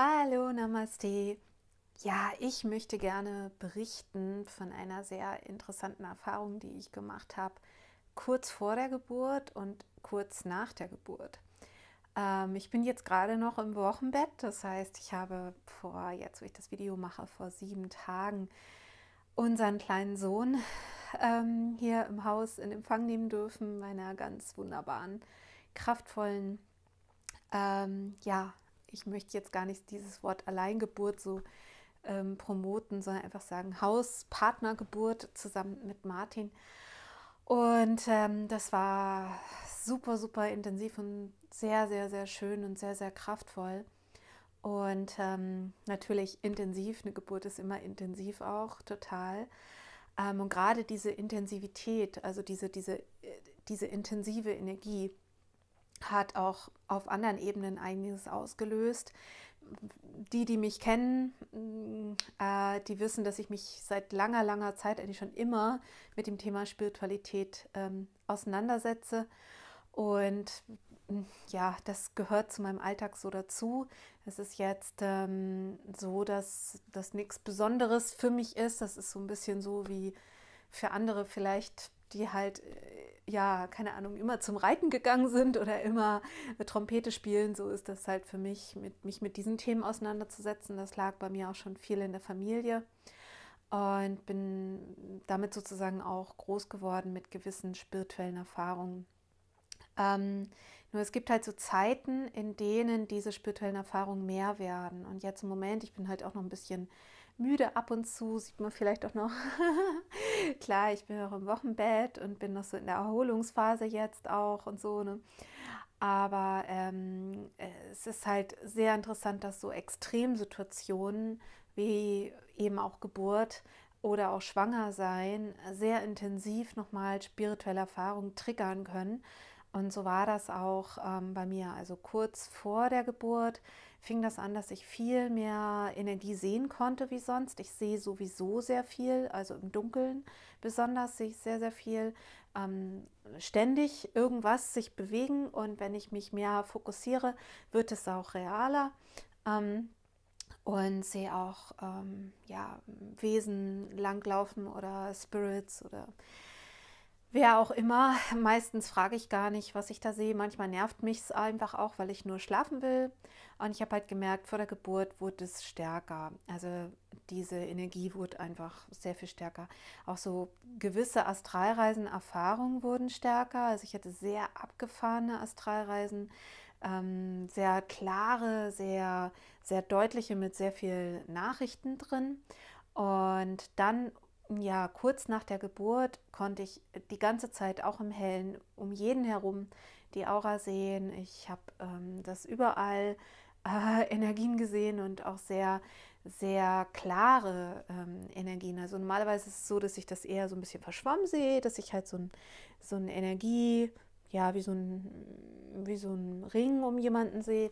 Hallo, Namaste. Ja, ich möchte gerne berichten von einer sehr interessanten Erfahrung, die ich gemacht habe, kurz vor der Geburt und kurz nach der Geburt. Ähm, ich bin jetzt gerade noch im Wochenbett, das heißt, ich habe vor, jetzt wo ich das Video mache, vor sieben Tagen unseren kleinen Sohn ähm, hier im Haus in Empfang nehmen dürfen, meiner ganz wunderbaren, kraftvollen, ähm, ja, ich möchte jetzt gar nicht dieses Wort Alleingeburt so ähm, promoten, sondern einfach sagen Hauspartnergeburt zusammen mit Martin. Und ähm, das war super, super intensiv und sehr, sehr, sehr schön und sehr, sehr kraftvoll. Und ähm, natürlich intensiv, eine Geburt ist immer intensiv auch, total. Ähm, und gerade diese Intensivität, also diese, diese, äh, diese intensive Energie, hat auch auf anderen Ebenen einiges ausgelöst. Die, die mich kennen, mm, äh, die wissen, dass ich mich seit langer, langer Zeit eigentlich schon immer mit dem Thema Spiritualität ähm, auseinandersetze. Und mm, ja, das gehört zu meinem Alltag so dazu. Es ist jetzt ähm, so, dass das nichts Besonderes für mich ist. Das ist so ein bisschen so wie für andere vielleicht, die halt äh, ja, keine Ahnung, immer zum Reiten gegangen sind oder immer äh, Trompete spielen, so ist das halt für mich, mit, mich mit diesen Themen auseinanderzusetzen. Das lag bei mir auch schon viel in der Familie und bin damit sozusagen auch groß geworden mit gewissen spirituellen Erfahrungen. Ähm, nur es gibt halt so Zeiten, in denen diese spirituellen Erfahrungen mehr werden. Und jetzt im Moment, ich bin halt auch noch ein bisschen müde ab und zu, sieht man vielleicht auch noch. Klar, ich bin auch im Wochenbett und bin noch so in der Erholungsphase jetzt auch und so. Ne? Aber ähm, es ist halt sehr interessant, dass so Extremsituationen wie eben auch Geburt oder auch schwanger sein sehr intensiv nochmal spirituelle Erfahrungen triggern können. Und so war das auch ähm, bei mir. Also kurz vor der Geburt fing das an, dass ich viel mehr Energie sehen konnte wie sonst. Ich sehe sowieso sehr viel, also im Dunkeln besonders sehe ich sehr, sehr viel. Ähm, ständig irgendwas sich bewegen und wenn ich mich mehr fokussiere, wird es auch realer. Ähm, und sehe auch ähm, ja, Wesen langlaufen oder Spirits oder Wer auch immer, meistens frage ich gar nicht, was ich da sehe. Manchmal nervt mich es einfach auch, weil ich nur schlafen will. Und ich habe halt gemerkt, vor der Geburt wurde es stärker. Also diese Energie wurde einfach sehr viel stärker. Auch so gewisse Astralreisen-Erfahrungen wurden stärker. Also ich hatte sehr abgefahrene Astralreisen, ähm, sehr klare, sehr, sehr deutliche mit sehr viel Nachrichten drin. Und dann ja, kurz nach der Geburt konnte ich die ganze Zeit auch im Hellen um jeden herum die Aura sehen. Ich habe ähm, das überall äh, Energien gesehen und auch sehr, sehr klare ähm, Energien. Also normalerweise ist es so, dass ich das eher so ein bisschen verschwommen sehe, dass ich halt so ein, so ein Energie, ja, wie so ein, wie so ein Ring um jemanden sehe.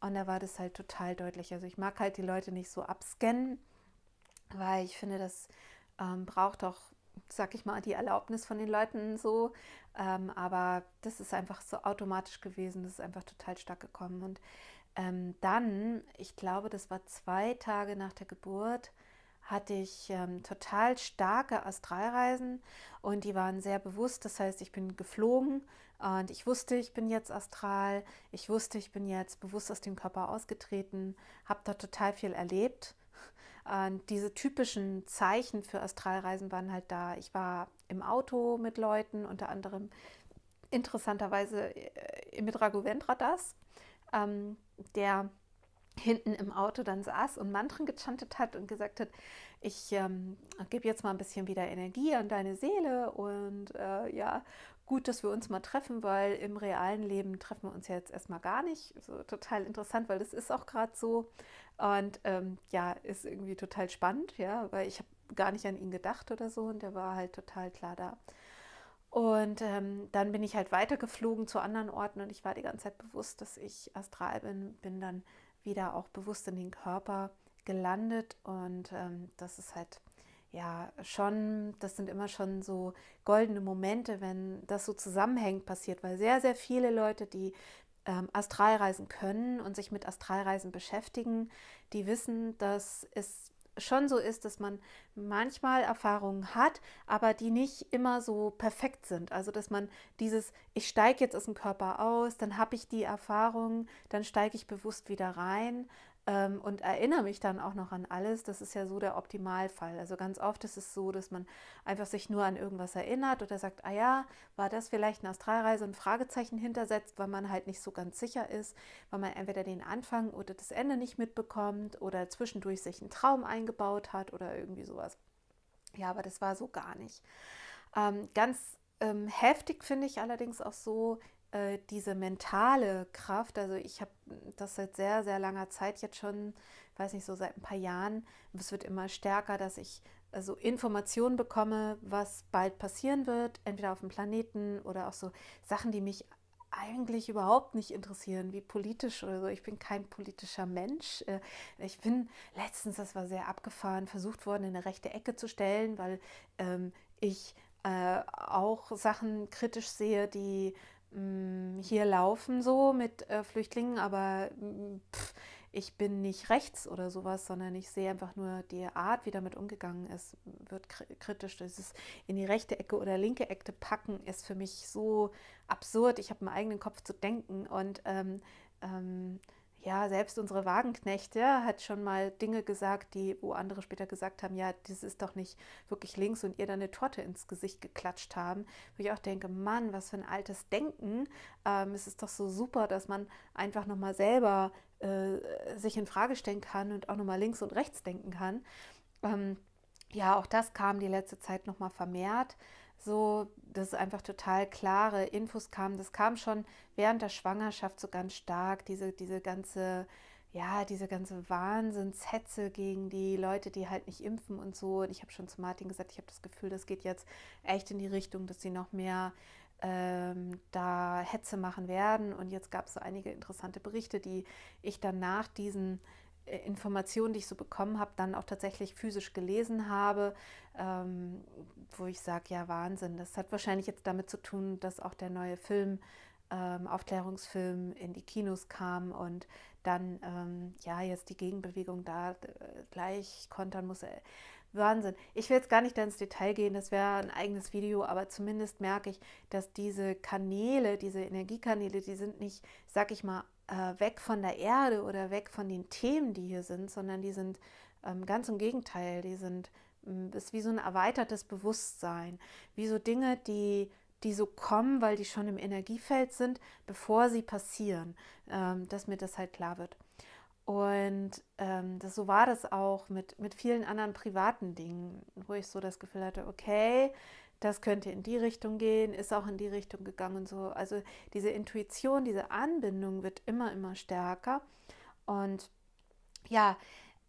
Und da war das halt total deutlich. Also ich mag halt die Leute nicht so abscannen, weil ich finde, dass ähm, braucht auch, sag ich mal, die Erlaubnis von den Leuten so. Ähm, aber das ist einfach so automatisch gewesen, das ist einfach total stark gekommen. Und ähm, dann, ich glaube, das war zwei Tage nach der Geburt, hatte ich ähm, total starke Astralreisen und die waren sehr bewusst. Das heißt, ich bin geflogen und ich wusste, ich bin jetzt astral. Ich wusste, ich bin jetzt bewusst aus dem Körper ausgetreten, habe da total viel erlebt und ähm, diese typischen Zeichen für Astralreisen waren halt da. Ich war im Auto mit Leuten, unter anderem interessanterweise äh, mit Raghu das, ähm, der hinten im Auto dann saß und Mantren gechantet hat und gesagt hat, ich ähm, gebe jetzt mal ein bisschen wieder Energie an deine Seele und äh, ja, gut, dass wir uns mal treffen, weil im realen Leben treffen wir uns ja jetzt erstmal gar nicht. So total interessant, weil das ist auch gerade so. Und ähm, ja, ist irgendwie total spannend, ja, weil ich habe gar nicht an ihn gedacht oder so und der war halt total klar da. Und ähm, dann bin ich halt weitergeflogen zu anderen Orten und ich war die ganze Zeit bewusst, dass ich astral bin, bin dann wieder auch bewusst in den Körper gelandet und ähm, das ist halt ja schon, das sind immer schon so goldene Momente, wenn das so zusammenhängt passiert, weil sehr, sehr viele Leute, die ähm, Astralreisen können und sich mit Astralreisen beschäftigen, die wissen, dass es schon so ist, dass man manchmal Erfahrungen hat, aber die nicht immer so perfekt sind. Also dass man dieses, ich steige jetzt aus dem Körper aus, dann habe ich die Erfahrung, dann steige ich bewusst wieder rein, ähm, und erinnere mich dann auch noch an alles. Das ist ja so der Optimalfall. Also ganz oft ist es so, dass man einfach sich nur an irgendwas erinnert oder sagt, ah ja, war das vielleicht eine Astralreise, ein Fragezeichen hintersetzt, weil man halt nicht so ganz sicher ist, weil man entweder den Anfang oder das Ende nicht mitbekommt oder zwischendurch sich einen Traum eingebaut hat oder irgendwie sowas. Ja, aber das war so gar nicht. Ähm, ganz ähm, heftig finde ich allerdings auch so äh, diese mentale Kraft, also ich habe das seit sehr, sehr langer Zeit jetzt schon, weiß nicht, so seit ein paar Jahren, es wird immer stärker, dass ich also Informationen bekomme, was bald passieren wird, entweder auf dem Planeten oder auch so Sachen, die mich eigentlich überhaupt nicht interessieren, wie politisch oder so. Ich bin kein politischer Mensch. Äh, ich bin letztens, das war sehr abgefahren, versucht worden, in eine rechte Ecke zu stellen, weil ähm, ich äh, auch Sachen kritisch sehe, die Mm, hier laufen so mit äh, Flüchtlingen, aber mm, pff, ich bin nicht rechts oder sowas, sondern ich sehe einfach nur die Art, wie damit umgegangen ist, wird kritisch. Dieses in die rechte Ecke oder linke Ecke packen ist für mich so absurd. Ich habe meinen eigenen Kopf zu denken und ähm, ähm, ja, selbst unsere Wagenknechte hat schon mal Dinge gesagt, die, wo andere später gesagt haben, ja, das ist doch nicht wirklich links und ihr dann eine Torte ins Gesicht geklatscht haben. Wo ich auch denke, Mann, was für ein altes Denken. Ähm, es ist doch so super, dass man einfach nochmal selber äh, sich in Frage stellen kann und auch nochmal links und rechts denken kann. Ähm, ja, auch das kam die letzte Zeit nochmal vermehrt so, dass einfach total klare Infos kamen. Das kam schon während der Schwangerschaft so ganz stark, diese, diese ganze, ja, diese ganze Wahnsinnshetze gegen die Leute, die halt nicht impfen und so. Und ich habe schon zu Martin gesagt, ich habe das Gefühl, das geht jetzt echt in die Richtung, dass sie noch mehr ähm, da Hetze machen werden. Und jetzt gab es so einige interessante Berichte, die ich dann nach diesen äh, Informationen, die ich so bekommen habe, dann auch tatsächlich physisch gelesen habe, ähm, wo ich sage, ja Wahnsinn, das hat wahrscheinlich jetzt damit zu tun, dass auch der neue Film, ähm, Aufklärungsfilm in die Kinos kam und dann ähm, ja jetzt die Gegenbewegung da äh, gleich kontern muss. Äh, Wahnsinn. Ich will jetzt gar nicht da ins Detail gehen, das wäre ein eigenes Video, aber zumindest merke ich, dass diese Kanäle, diese Energiekanäle, die sind nicht, sag ich mal, äh, weg von der Erde oder weg von den Themen, die hier sind, sondern die sind ähm, ganz im Gegenteil, die sind mm, ist wie so ein erweitertes Bewusstsein, wie so Dinge, die die so kommen, weil die schon im Energiefeld sind, bevor sie passieren, ähm, dass mir das halt klar wird. Und ähm, das, so war das auch mit, mit vielen anderen privaten Dingen, wo ich so das Gefühl hatte, okay, das könnte in die Richtung gehen, ist auch in die Richtung gegangen. So. Also diese Intuition, diese Anbindung wird immer, immer stärker. Und ja,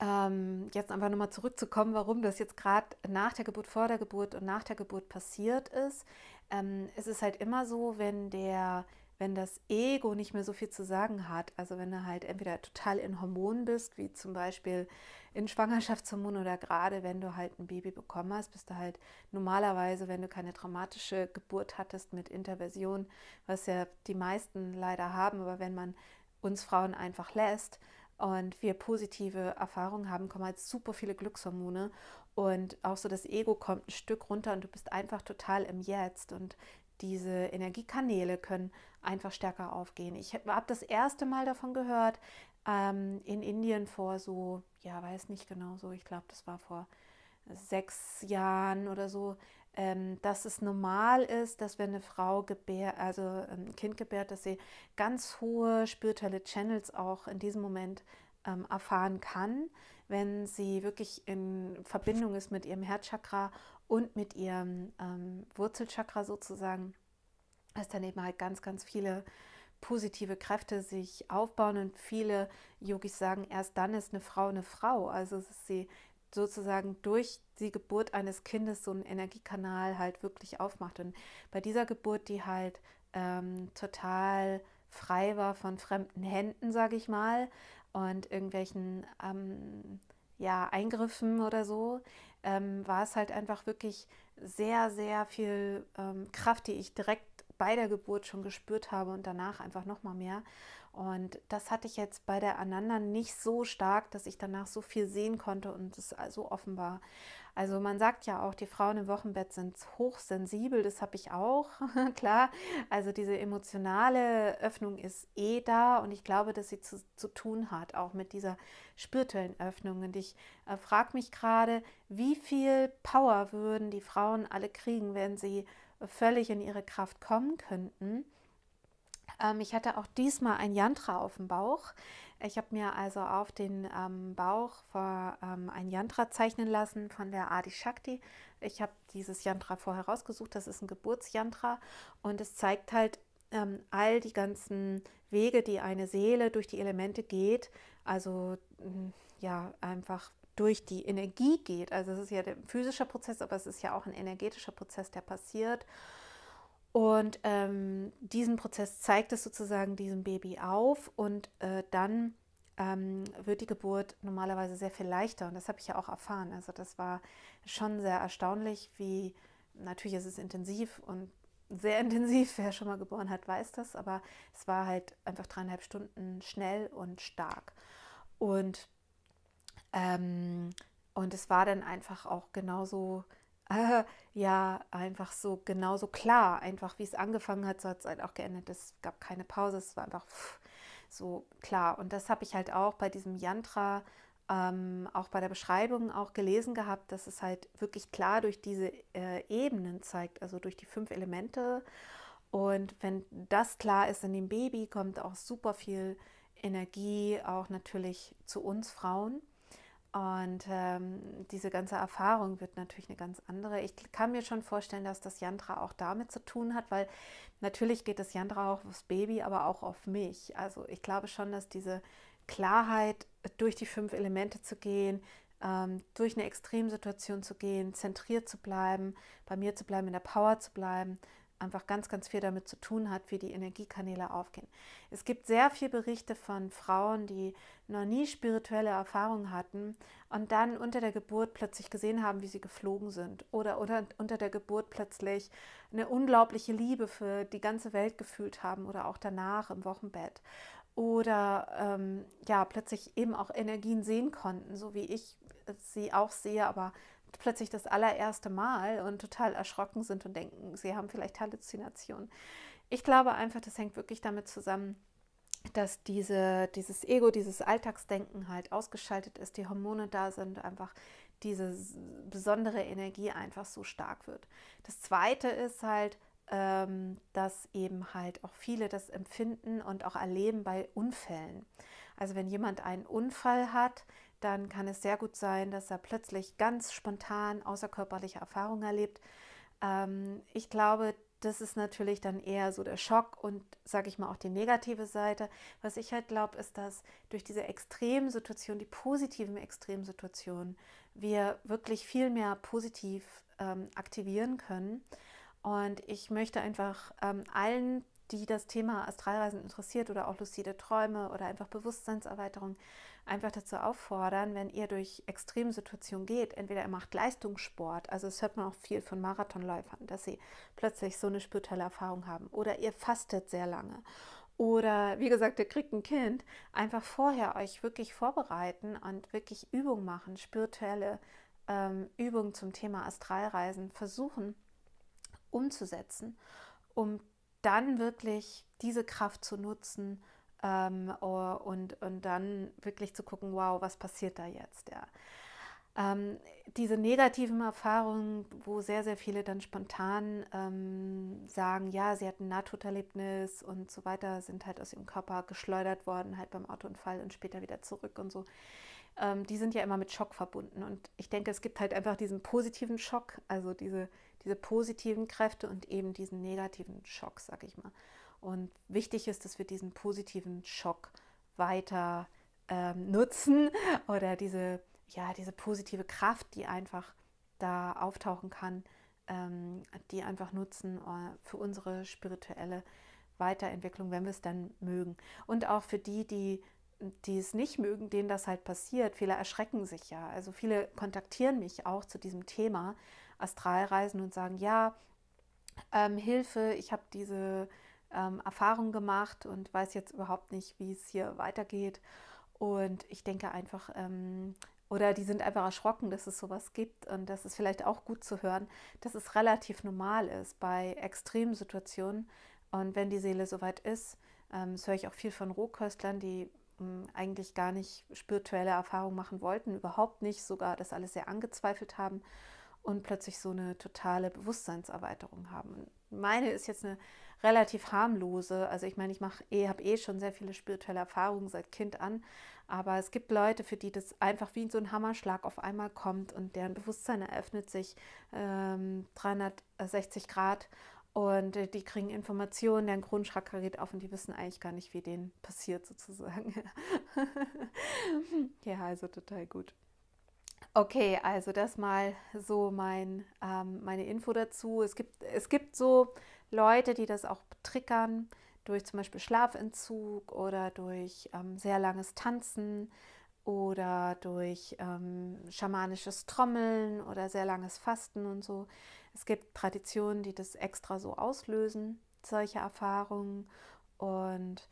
ähm, jetzt einfach nochmal zurückzukommen, warum das jetzt gerade nach der Geburt, vor der Geburt und nach der Geburt passiert ist. Ähm, es ist halt immer so, wenn der wenn das Ego nicht mehr so viel zu sagen hat, also wenn du halt entweder total in Hormonen bist, wie zum Beispiel in Schwangerschaftshormonen oder gerade wenn du halt ein Baby bekommen hast, bist du halt normalerweise, wenn du keine traumatische Geburt hattest mit Interversion, was ja die meisten leider haben, aber wenn man uns Frauen einfach lässt, und wir positive Erfahrungen haben, kommen halt super viele Glückshormone und auch so das Ego kommt ein Stück runter und du bist einfach total im Jetzt und diese Energiekanäle können einfach stärker aufgehen. Ich habe das erste Mal davon gehört ähm, in Indien vor so, ja, weiß nicht genau so, ich glaube, das war vor sechs Jahren oder so, ähm, dass es normal ist, dass wenn eine Frau gebär, also ähm, ein Kind gebärt, dass sie ganz hohe spirituelle Channels auch in diesem Moment ähm, erfahren kann, wenn sie wirklich in Verbindung ist mit ihrem Herzchakra und mit ihrem ähm, Wurzelchakra sozusagen dass dann eben halt ganz, ganz viele positive Kräfte sich aufbauen und viele Yogis sagen, erst dann ist eine Frau eine Frau. Also ist sie sozusagen durch die Geburt eines Kindes so einen Energiekanal halt wirklich aufmacht. Und bei dieser Geburt, die halt ähm, total frei war von fremden Händen, sage ich mal, und irgendwelchen ähm, ja, Eingriffen oder so, ähm, war es halt einfach wirklich sehr, sehr viel ähm, Kraft, die ich direkt bei der Geburt schon gespürt habe und danach einfach noch mal mehr. Und das hatte ich jetzt bei der Ananda nicht so stark, dass ich danach so viel sehen konnte und es so offen war. Also man sagt ja auch, die Frauen im Wochenbett sind hochsensibel, das habe ich auch, klar. Also diese emotionale Öffnung ist eh da und ich glaube, dass sie zu, zu tun hat, auch mit dieser spirituellen Öffnung. Und ich äh, frage mich gerade, wie viel Power würden die Frauen alle kriegen, wenn sie völlig in ihre Kraft kommen könnten. Ähm, ich hatte auch diesmal ein Yantra auf dem Bauch. Ich habe mir also auf den ähm, Bauch vor, ähm, ein Yantra zeichnen lassen von der Adi Shakti. Ich habe dieses Yantra vorher rausgesucht. Das ist ein Geburtsyantra und es zeigt halt ähm, all die ganzen Wege, die eine Seele durch die Elemente geht. Also ja, einfach durch die Energie geht. Also es ist ja der physische Prozess, aber es ist ja auch ein energetischer Prozess, der passiert. Und ähm, diesen Prozess zeigt es sozusagen diesem Baby auf und äh, dann ähm, wird die Geburt normalerweise sehr viel leichter. Und das habe ich ja auch erfahren. Also das war schon sehr erstaunlich, wie natürlich ist es intensiv und sehr intensiv. Wer schon mal geboren hat, weiß das. Aber es war halt einfach dreieinhalb Stunden schnell und stark. Und ähm, und es war dann einfach auch genauso, äh, ja, einfach so genauso klar, einfach wie es angefangen hat, so hat es halt auch geendet. Es gab keine Pause, es war einfach pff, so klar. Und das habe ich halt auch bei diesem Yantra, ähm, auch bei der Beschreibung auch gelesen gehabt, dass es halt wirklich klar durch diese äh, Ebenen zeigt, also durch die fünf Elemente. Und wenn das klar ist in dem Baby, kommt auch super viel Energie, auch natürlich zu uns Frauen. Und ähm, diese ganze Erfahrung wird natürlich eine ganz andere. Ich kann mir schon vorstellen, dass das Yantra auch damit zu tun hat, weil natürlich geht das Yantra auch aufs Baby, aber auch auf mich. Also ich glaube schon, dass diese Klarheit, durch die fünf Elemente zu gehen, ähm, durch eine Extremsituation zu gehen, zentriert zu bleiben, bei mir zu bleiben, in der Power zu bleiben, einfach ganz, ganz viel damit zu tun hat, wie die Energiekanäle aufgehen. Es gibt sehr viele Berichte von Frauen, die noch nie spirituelle Erfahrungen hatten und dann unter der Geburt plötzlich gesehen haben, wie sie geflogen sind oder, oder unter der Geburt plötzlich eine unglaubliche Liebe für die ganze Welt gefühlt haben oder auch danach im Wochenbett oder ähm, ja, plötzlich eben auch Energien sehen konnten, so wie ich sie auch sehe, aber plötzlich das allererste Mal und total erschrocken sind und denken, sie haben vielleicht Halluzinationen. Ich glaube einfach, das hängt wirklich damit zusammen, dass diese, dieses Ego, dieses Alltagsdenken halt ausgeschaltet ist, die Hormone da sind, einfach diese besondere Energie einfach so stark wird. Das Zweite ist halt, ähm, dass eben halt auch viele das empfinden und auch erleben bei Unfällen. Also wenn jemand einen Unfall hat, dann kann es sehr gut sein, dass er plötzlich ganz spontan außerkörperliche Erfahrungen erlebt. Ähm, ich glaube, das ist natürlich dann eher so der Schock und, sage ich mal, auch die negative Seite. Was ich halt glaube, ist, dass durch diese Extremsituation, die positiven Extremsituationen, wir wirklich viel mehr positiv ähm, aktivieren können. Und ich möchte einfach ähm, allen die das Thema Astralreisen interessiert oder auch lucide Träume oder einfach Bewusstseinserweiterung, einfach dazu auffordern, wenn ihr durch Extremsituationen geht, entweder ihr macht Leistungssport, also das hört man auch viel von Marathonläufern, dass sie plötzlich so eine spirituelle Erfahrung haben, oder ihr fastet sehr lange. Oder wie gesagt, ihr kriegt ein Kind, einfach vorher euch wirklich vorbereiten und wirklich Übung machen, spirituelle ähm, Übungen zum Thema Astralreisen versuchen umzusetzen, um dann wirklich diese Kraft zu nutzen ähm, und, und dann wirklich zu gucken, wow, was passiert da jetzt? Ja. Ähm, diese negativen Erfahrungen, wo sehr, sehr viele dann spontan ähm, sagen, ja, sie hatten ein Nahtoderlebnis und so weiter, sind halt aus ihrem Körper geschleudert worden, halt beim Autounfall und später wieder zurück und so ähm, die sind ja immer mit Schock verbunden. Und ich denke, es gibt halt einfach diesen positiven Schock, also diese, diese positiven Kräfte und eben diesen negativen Schock, sag ich mal. Und wichtig ist, dass wir diesen positiven Schock weiter ähm, nutzen oder diese, ja, diese positive Kraft, die einfach da auftauchen kann, ähm, die einfach nutzen äh, für unsere spirituelle Weiterentwicklung, wenn wir es dann mögen. Und auch für die, die die es nicht mögen, denen das halt passiert. Viele erschrecken sich ja. Also viele kontaktieren mich auch zu diesem Thema Astralreisen und sagen, ja, ähm, Hilfe, ich habe diese ähm, Erfahrung gemacht und weiß jetzt überhaupt nicht, wie es hier weitergeht. Und ich denke einfach, ähm, oder die sind einfach erschrocken, dass es sowas gibt und das ist vielleicht auch gut zu hören, dass es relativ normal ist bei extremen Situationen. Und wenn die Seele soweit ist, ähm, das höre ich auch viel von Rohköstlern, die ähm, eigentlich gar nicht spirituelle Erfahrungen machen wollten, überhaupt nicht, sogar das alles sehr angezweifelt haben und plötzlich so eine totale Bewusstseinserweiterung haben. Meine ist jetzt eine relativ harmlose, also ich meine, ich mache eh, habe eh schon sehr viele spirituelle Erfahrungen seit Kind an, aber es gibt Leute, für die das einfach wie so ein Hammerschlag auf einmal kommt und deren Bewusstsein eröffnet sich ähm, 360 Grad und äh, die kriegen Informationen, deren Kronchakra geht auf und die wissen eigentlich gar nicht, wie denen passiert sozusagen. ja, also total gut. Okay, also das mal so mein, ähm, meine Info dazu. Es gibt, es gibt so Leute, die das auch triggern, durch zum Beispiel Schlafentzug oder durch ähm, sehr langes Tanzen oder durch ähm, schamanisches Trommeln oder sehr langes Fasten und so. Es gibt Traditionen, die das extra so auslösen, solche Erfahrungen. Und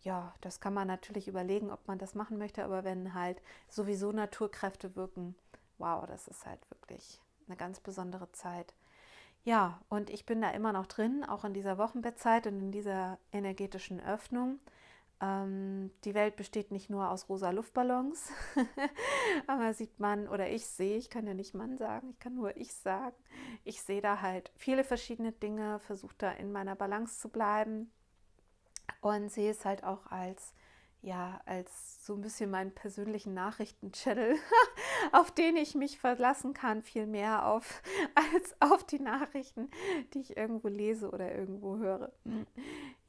ja, das kann man natürlich überlegen, ob man das machen möchte, aber wenn halt sowieso Naturkräfte wirken, wow, das ist halt wirklich eine ganz besondere Zeit. Ja, und ich bin da immer noch drin, auch in dieser Wochenbettzeit und in dieser energetischen Öffnung. Ähm, die Welt besteht nicht nur aus rosa Luftballons, aber sieht man oder ich sehe, ich kann ja nicht Mann sagen, ich kann nur ich sagen, ich sehe da halt viele verschiedene Dinge, versuche da in meiner Balance zu bleiben und sehe es halt auch als ja, als so ein bisschen meinen persönlichen Nachrichten-Channel, auf den ich mich verlassen kann, viel mehr auf, als auf die Nachrichten, die ich irgendwo lese oder irgendwo höre.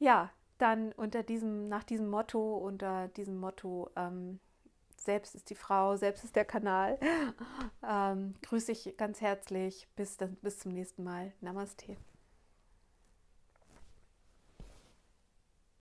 Ja, dann unter diesem, nach diesem Motto, unter diesem Motto, ähm, selbst ist die Frau, selbst ist der Kanal, ähm, grüße ich ganz herzlich. Bis, dann, bis zum nächsten Mal. Namaste.